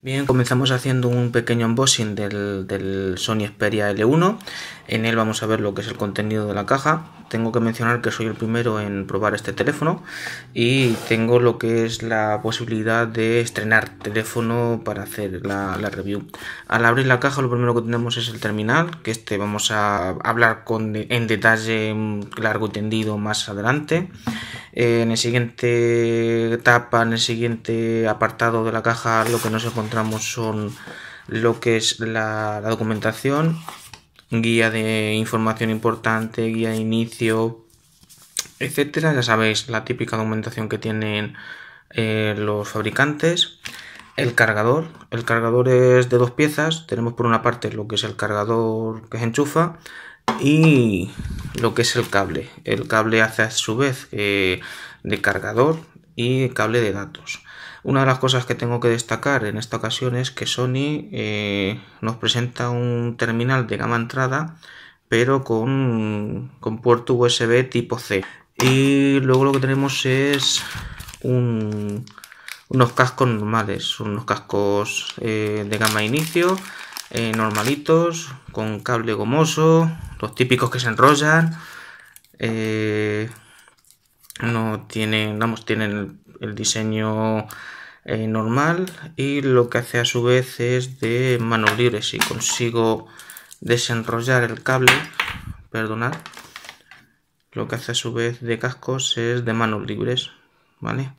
Bien, comenzamos haciendo un pequeño unboxing del, Sony Xperia L1. En él vamos a ver lo que es el contenido de la caja. Tengo que mencionar que soy el primero en probar este teléfono y tengo lo que es la posibilidad de estrenar teléfono para hacer la, review. Al abrir la caja lo primero que tenemos es el terminal, que este vamos a hablar con, en detalle mm, largo y tendido más adelante. Eh, en el siguiente etapa, en el siguiente apartado de la caja, lo que nos encontramos son lo que es la, documentación, guía de información importante, guía de inicio, etcétera. Ya sabéis, la típica documentación que tienen eh, los fabricantes. El cargador. El cargador es de dos piezas. Tenemos por una parte lo que es el cargador que se enchufa y lo que es el cable. El cable hace a su vez eh, de cargador y cable de datos. Una de las cosas que tengo que destacar en esta ocasión es que Sony eh, nos presenta un terminal de gama entrada pero con, puerto USB tipo C. Y luego lo que tenemos es unos cascos normales, unos cascos eh, de gama inicio eh, normalitos, con cable gomoso, los típicos que se enrollan. Eh, no tienen, vamos, tienen el, diseño eh, normal y lo que hace a su vez es de manos libres. Si consigo desenrollar el cable, perdonad, lo que hace a su vez de cascos es de manos libres, ¿vale?